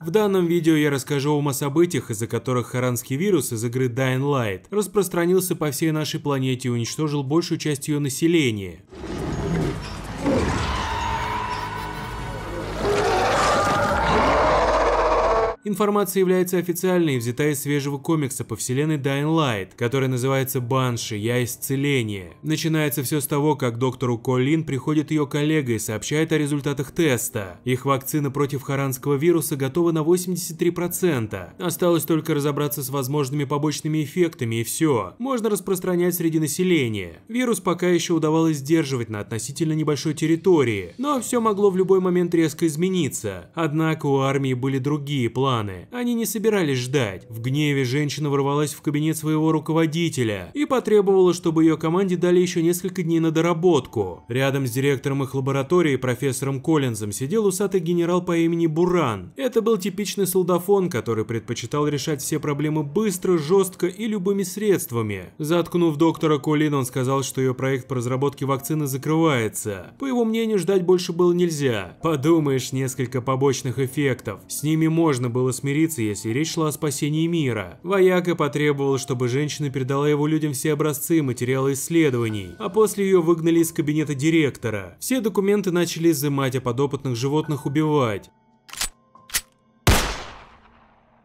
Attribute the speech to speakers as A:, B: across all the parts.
A: В данном видео я расскажу вам о событиях, из-за которых харанский вирус из игры Dying Light распространился по всей нашей планете и уничтожил большую часть ее населения. Информация является официальной и взята из свежего комикса по вселенной Dying Light, который называется «Банши. Я исцеление». Начинается все с того, как доктору Колин приходит ее коллега и сообщает о результатах теста. Их вакцина против харанского вируса готова на 83%. Осталось только разобраться с возможными побочными эффектами и все. Можно распространять среди населения. Вирус пока еще удавалось сдерживать на относительно небольшой территории, но все могло в любой момент резко измениться. Однако у армии были другие планы планы. Они не собирались ждать. В гневе женщина ворвалась в кабинет своего руководителя и потребовала, чтобы ее команде дали еще несколько дней на доработку. Рядом с директором их лаборатории профессором Коллинзом сидел усатый генерал по имени Буран. Это был типичный солдафон, который предпочитал решать все проблемы быстро, жестко и любыми средствами. Заткнув доктора Колин, он сказал, что ее проект по разработке вакцины закрывается. По его мнению, ждать больше было нельзя. Подумаешь, несколько побочных эффектов. С ними можно было было смириться, если речь шла о спасении мира. Вояка потребовал, чтобы женщина передала его людям все образцы и материалы исследований, а после ее выгнали из кабинета директора. Все документы начали изымать, а подопытных животных убивать.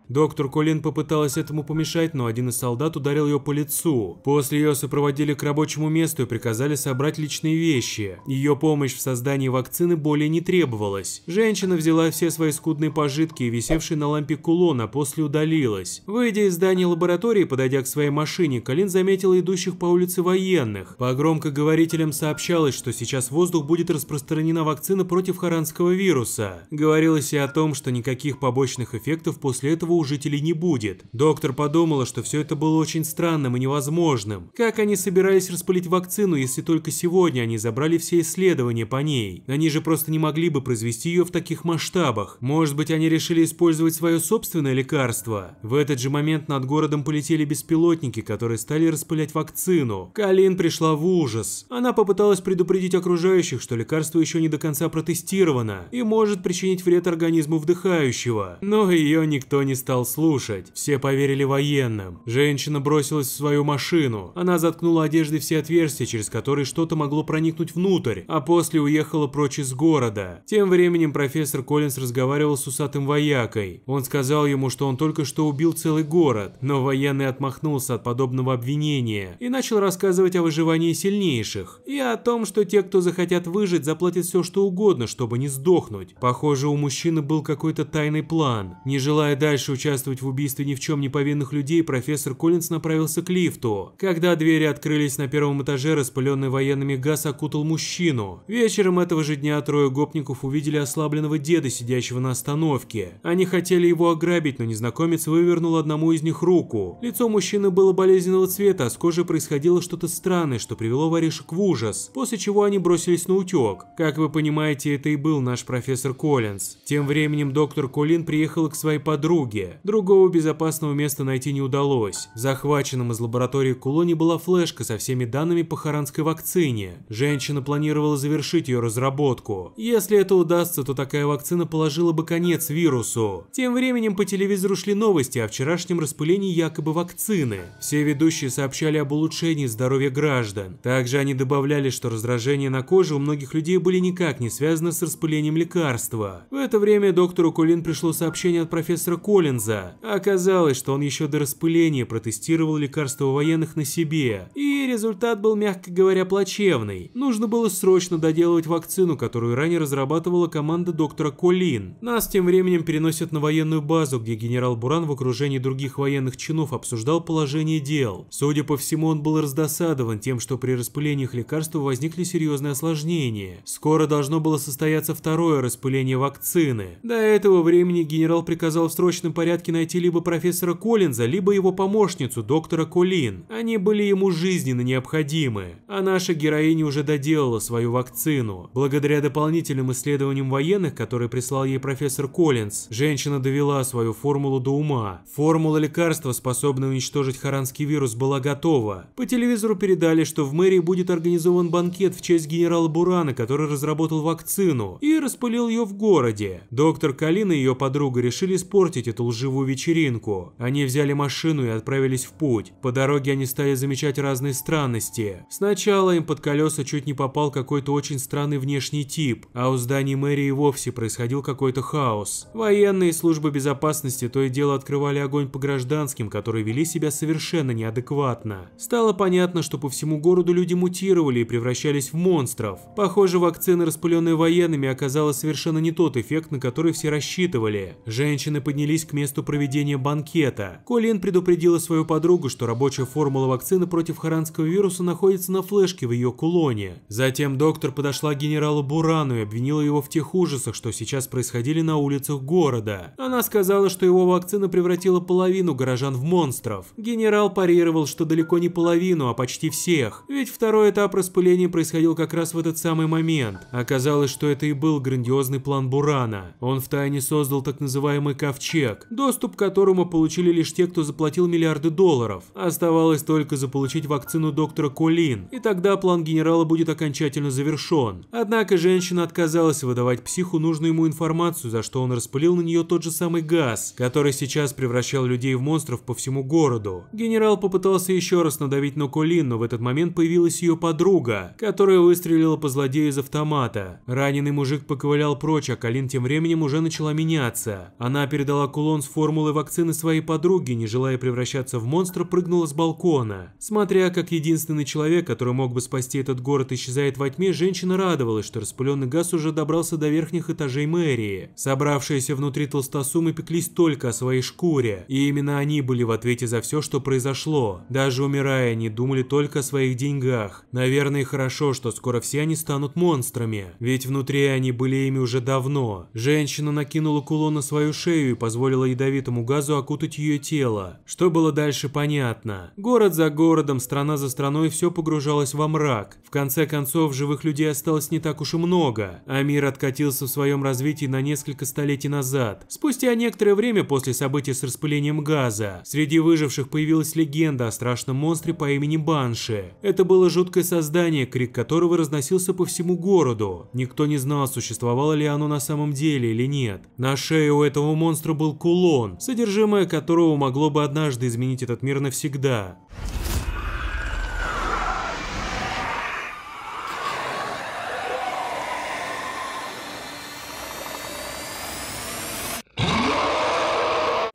A: Доктор Колин попыталась этому помешать, но один из солдат ударил ее по лицу. После ее сопроводили к рабочему месту и приказали собрать личные вещи. Ее помощь в создании вакцины более не требовалась. Женщина взяла все свои скудные пожитки и висевший на лампе кулон, а после удалилась. Выйдя из здания лаборатории, подойдя к своей машине, Колин заметила идущих по улице военных. По громкоговорителям сообщалось, что сейчас в воздух будет распространена вакцина против харанского вируса. Говорилось и о том, что никаких побочных эффектов после этого у жителей не будет. Доктор подумала, что все это было очень странным и невозможным. Как они собирались распылить вакцину, если только сегодня они забрали все исследования по ней? Они же просто не могли бы произвести ее в таких масштабах. Может быть, они решили использовать свое собственное лекарство? В этот же момент над городом полетели беспилотники, которые стали распылять вакцину. Калин пришла в ужас. Она попыталась предупредить окружающих, что лекарство еще не до конца протестировано и может причинить вред организму вдыхающего. Но ее никто не стал слушать. Все поверили военным. Женщина бросилась в свою машину. Она заткнула одеждой все отверстия, через которые что-то могло проникнуть внутрь, а после уехала прочь из города. Тем временем профессор Коллинс разговаривал с усатым воякой. Он сказал ему, что он только что убил целый город, но военный отмахнулся от подобного обвинения и начал рассказывать о выживании сильнейших и о том, что те, кто захотят выжить, заплатят все, что угодно, чтобы не сдохнуть. Похоже, у мужчины был какой-то тайный план. Не желая дальше участвовать в убийстве ни в чем не повинных людей, профессор Коллинз направился к лифту. Когда двери открылись на первом этаже, распыленный военными газ окутал мужчину. Вечером этого же дня трое гопников увидели ослабленного деда, сидящего на остановке. Они хотели его ограбить, но незнакомец вывернул одному из них руку. Лицо мужчины было болезненного цвета, а с кожи происходило что-то странное, что привело воришек в ужас, после чего они бросились на утек. Как вы понимаете, это и был наш профессор Коллинз. Тем временем доктор Колин приехал к своей подруге земле. Другого безопасного места найти не удалось. В захваченном из лаборатории кулоне была флешка со всеми данными по харанской вакцине. Женщина планировала завершить ее разработку. Если это удастся, то такая вакцина положила бы конец вирусу. Тем временем по телевизору шли новости о вчерашнем распылении якобы вакцины. Все ведущие сообщали об улучшении здоровья граждан. Также они добавляли, что раздражение на коже у многих людей были никак не связаны с распылением лекарства. В это время доктору Кулин пришло сообщение от профессора Коллина, Ренза. Оказалось, что он еще до распыления протестировал лекарство военных на себе и результат был, мягко говоря, плачевный. Нужно было срочно доделывать вакцину, которую ранее разрабатывала команда доктора Колин. Нас тем временем переносят на военную базу, где генерал Буран в окружении других военных чинов обсуждал положение дел. Судя по всему, он был раздосадован тем, что при распылении лекарства возникли серьезные осложнения. Скоро должно было состояться второе распыление вакцины. До этого времени генерал приказал в срочном порядке найти либо профессора Коллинза, либо его помощницу, доктора Колин. Они были ему жизненно вакцины необходимы, а наша героиня уже доделала свою вакцину. Благодаря дополнительным исследованиям военных, которые прислал ей профессор Коллинз, женщина довела свою формулу до ума. Формула лекарства, способная уничтожить харанский вирус, была готова. По телевизору передали, что в мэрии будет организован банкет в честь генерала Бурана, который разработал вакцину и распылил ее в городе. Доктор Калин и ее подруга решили испортить эту лживую вечеринку. Они взяли машину и отправились в путь. По дороге они стали замечать разные странности. Сначала им под колеса чуть не попал какой-то очень странный внешний тип, а у зданий мэрии вовсе происходил какой-то хаос. Военные службы безопасности то и дело открывали огонь по гражданским, которые вели себя совершенно неадекватно. Стало понятно, что по всему городу люди мутировали и превращались в монстров. Похоже, вакцина, распыленная военными, оказала совершенно не тот эффект, на который все рассчитывали. Женщины поднялись к месту проведения банкета. Колин предупредила свою подругу, что рабочая формула вакцины против харанского гигантского вируса находится на флешке в ее кулоне. Затем доктор подошла к генералу Бурану и обвинила его в тех ужасах, что сейчас происходили на улицах города. Она сказала, что его вакцина превратила половину горожан в монстров. Генерал парировал, что далеко не половину, а почти всех. Ведь второй этап распыления происходил как раз в этот самый момент. Оказалось, что это и был грандиозный план Бурана. Он втайне создал так называемый ковчег, доступ к которому получили лишь те, кто заплатил миллиарды долларов. Оставалось только заполучить вакцину сторону доктора Колин, и тогда план генерала будет окончательно завершен. Однако женщина отказалась выдавать психу нужную ему информацию, за что он распылил на нее тот же самый газ, который сейчас превращал людей в монстров по всему городу. Генерал попытался еще раз надавить на Колин, но в этот момент появилась ее подруга, которая выстрелила по злодею из автомата. Раненый мужик поковылял прочь, а Колин тем временем уже начала меняться. Она передала кулон с формулой вакцины своей подруге, не желая превращаться в монстра, прыгнула с балкона, смотря как единственный человек, который мог бы спасти этот город, исчезает во тьме, женщина радовалась, что распыленный газ уже добрался до верхних этажей мэрии. Собравшиеся внутри толстосумы пеклись только о своей шкуре, и именно они были в ответе за все, что произошло. Даже умирая, они думали только о своих деньгах. Наверное, хорошо, что скоро все они станут монстрами, ведь внутри они были ими уже давно. Женщина накинула кулон на свою шею и позволила ядовитому газу окутать ее тело. Что было дальше, понятно. Город за городом, страна за за страной все погружалось во мрак. В конце концов, живых людей осталось не так уж и много, а мир откатился в своем развитии на несколько столетий назад. Спустя некоторое время после событий с распылением газа, среди выживших появилась легенда о страшном монстре по имени Банши. Это было жуткое создание, крик которого разносился по всему городу. Никто не знал, существовало ли оно на самом деле или нет. На шее у этого монстра был кулон, содержимое которого могло бы однажды изменить этот мир навсегда.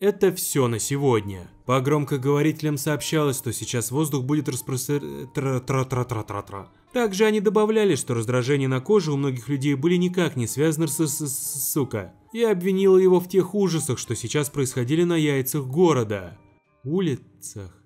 A: Это все на сегодня. По громкоговорителям сообщалось, что сейчас воздух будет распространяться... Также они добавляли, что раздражение на коже у многих людей были никак не связаны с, с, с сука. И обвинила его в тех ужасах, что сейчас происходили на яйцах города. Улицах.